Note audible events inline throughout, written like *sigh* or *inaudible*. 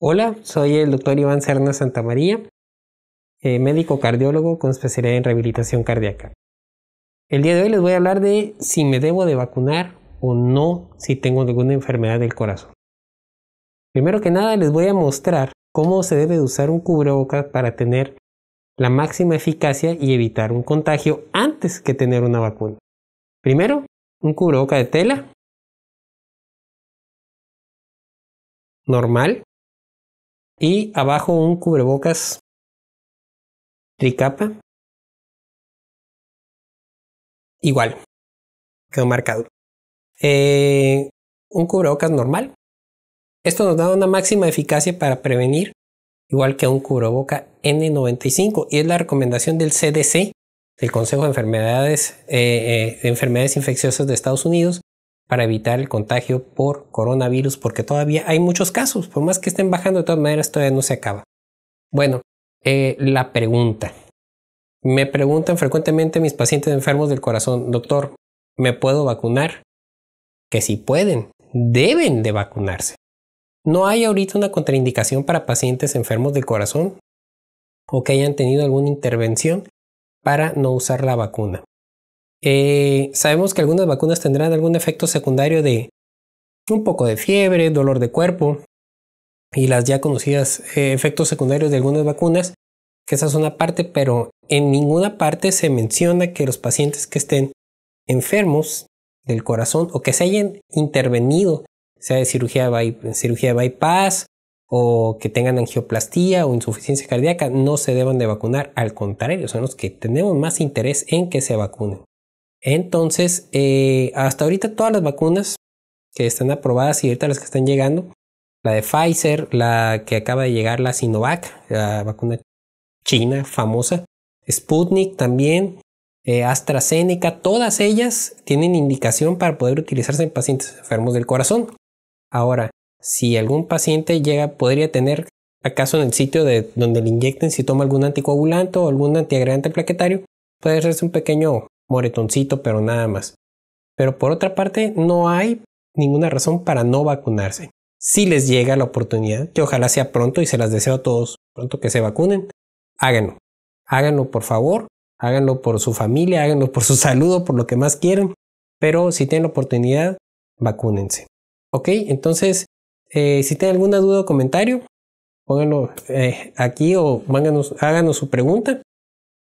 Hola, soy el doctor Iván Serna Santamaría, eh, médico cardiólogo con especialidad en rehabilitación cardíaca. El día de hoy les voy a hablar de si me debo de vacunar o no si tengo alguna enfermedad del corazón. Primero que nada les voy a mostrar cómo se debe de usar un cubrebocas para tener la máxima eficacia y evitar un contagio antes que tener una vacuna. Primero, un cubreboca de tela normal y abajo un cubrebocas tricapa. Igual, quedó marcado. Eh, un cubrebocas normal. Esto nos da una máxima eficacia para prevenir, igual que un cubreboca N95, y es la recomendación del CDC, del Consejo de Enfermedades, eh, eh, de Enfermedades Infecciosas de Estados Unidos, para evitar el contagio por coronavirus, porque todavía hay muchos casos, por más que estén bajando, de todas maneras todavía no se acaba. Bueno, eh, la pregunta. Me preguntan frecuentemente mis pacientes enfermos del corazón, doctor, ¿me puedo vacunar? Que si pueden, deben de vacunarse. No hay ahorita una contraindicación para pacientes enfermos del corazón o que hayan tenido alguna intervención para no usar la vacuna. Eh, sabemos que algunas vacunas tendrán algún efecto secundario de un poco de fiebre, dolor de cuerpo y las ya conocidas eh, efectos secundarios de algunas vacunas, que esa es una parte, pero en ninguna parte se menciona que los pacientes que estén enfermos del corazón o que se hayan intervenido, sea de cirugía, cirugía de bypass o que tengan angioplastía o insuficiencia cardíaca, no se deban de vacunar. Al contrario, son los que tenemos más interés en que se vacunen. Entonces, eh, hasta ahorita todas las vacunas que están aprobadas y ahorita las que están llegando, la de Pfizer, la que acaba de llegar, la Sinovac, la vacuna china famosa, Sputnik también, eh, AstraZeneca, todas ellas tienen indicación para poder utilizarse en pacientes enfermos del corazón. Ahora, si algún paciente llega, podría tener acaso en el sitio de donde le inyecten, si toma algún anticoagulante o algún antiagregante plaquetario, puede hacerse un pequeño moretoncito, pero nada más. Pero por otra parte, no hay ninguna razón para no vacunarse. Si les llega la oportunidad, que ojalá sea pronto y se las deseo a todos pronto que se vacunen, háganlo. Háganlo por favor, háganlo por su familia, háganlo por su *laughs* saludo, por lo que más quieran. Pero si tienen la oportunidad, vacúnense. Ok, entonces, eh, si tienen alguna duda o comentario, pónganlo eh, aquí o háganos su pregunta.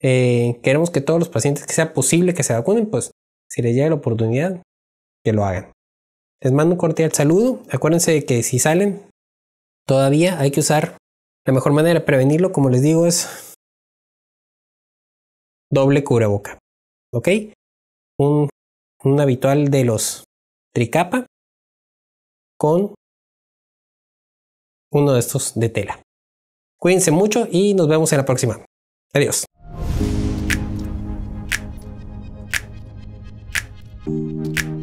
Eh, queremos que todos los pacientes que sea posible que se vacunen, pues si les llega la oportunidad, que lo hagan. Les mando un cordial saludo. Acuérdense de que si salen, todavía hay que usar la mejor manera de prevenirlo, como les digo, es doble cubreboca. ¿Ok? Un, un habitual de los tricapa con uno de estos de tela. Cuídense mucho y nos vemos en la próxima. Adiós. Música